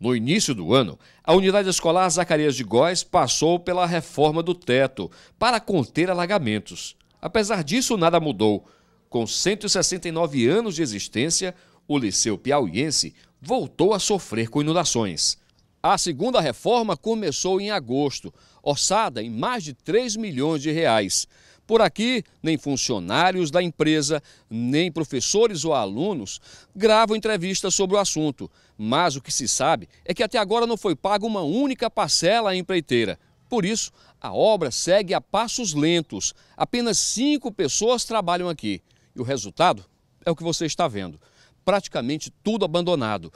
No início do ano, a unidade escolar Zacarias de Góes passou pela reforma do teto para conter alagamentos. Apesar disso, nada mudou. Com 169 anos de existência, o Liceu Piauiense voltou a sofrer com inundações. A segunda reforma começou em agosto, orçada em mais de 3 milhões de reais. Por aqui, nem funcionários da empresa, nem professores ou alunos gravam entrevistas sobre o assunto. Mas o que se sabe é que até agora não foi paga uma única parcela à empreiteira. Por isso, a obra segue a passos lentos. Apenas cinco pessoas trabalham aqui. E o resultado é o que você está vendo. Praticamente tudo abandonado.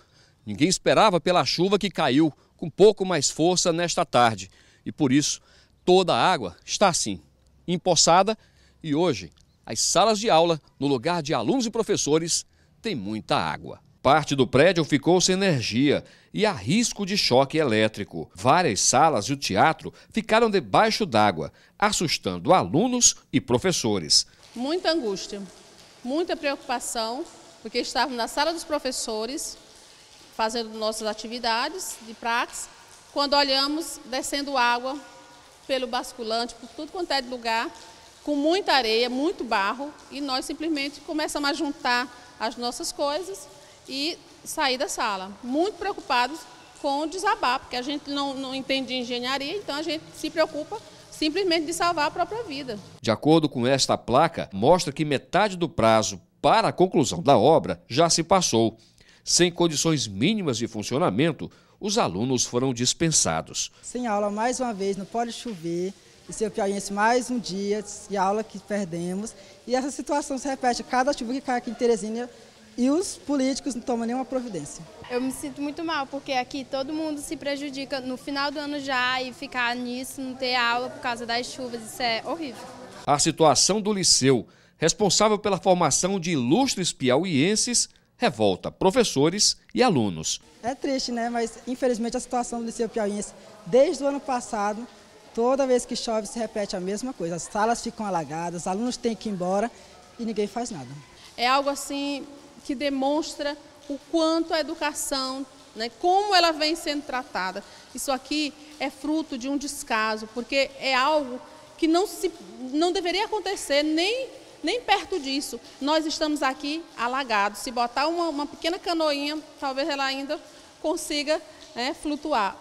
Ninguém esperava pela chuva que caiu com pouco mais força nesta tarde. E por isso, toda a água está assim, empossada e hoje as salas de aula, no lugar de alunos e professores, têm muita água. Parte do prédio ficou sem energia e há risco de choque elétrico. Várias salas e o teatro ficaram debaixo d'água, assustando alunos e professores. Muita angústia, muita preocupação, porque estávamos na sala dos professores, fazendo nossas atividades de prática, quando olhamos descendo água pelo basculante, por tudo quanto é de lugar, com muita areia, muito barro, e nós simplesmente começamos a juntar as nossas coisas e sair da sala, muito preocupados com o desabar, porque a gente não, não entende de engenharia, então a gente se preocupa simplesmente de salvar a própria vida. De acordo com esta placa, mostra que metade do prazo para a conclusão da obra já se passou. Sem condições mínimas de funcionamento, os alunos foram dispensados. Sem aula mais uma vez, não pode chover. E se o Piauiense mais um dia de aula que perdemos. E essa situação se repete a cada chuva que cai aqui em Teresina e os políticos não tomam nenhuma providência. Eu me sinto muito mal, porque aqui todo mundo se prejudica no final do ano já e ficar nisso, não ter aula por causa das chuvas, isso é horrível. A situação do liceu, responsável pela formação de ilustres piauienses, revolta professores e alunos. É triste, né? Mas infelizmente a situação do Liceu Piauiense, desde o ano passado, toda vez que chove se repete a mesma coisa. As salas ficam alagadas, os alunos têm que ir embora e ninguém faz nada. É algo assim que demonstra o quanto a educação, né, como ela vem sendo tratada. Isso aqui é fruto de um descaso, porque é algo que não, se, não deveria acontecer nem nem perto disso. Nós estamos aqui alagados. Se botar uma, uma pequena canoinha, talvez ela ainda consiga né, flutuar.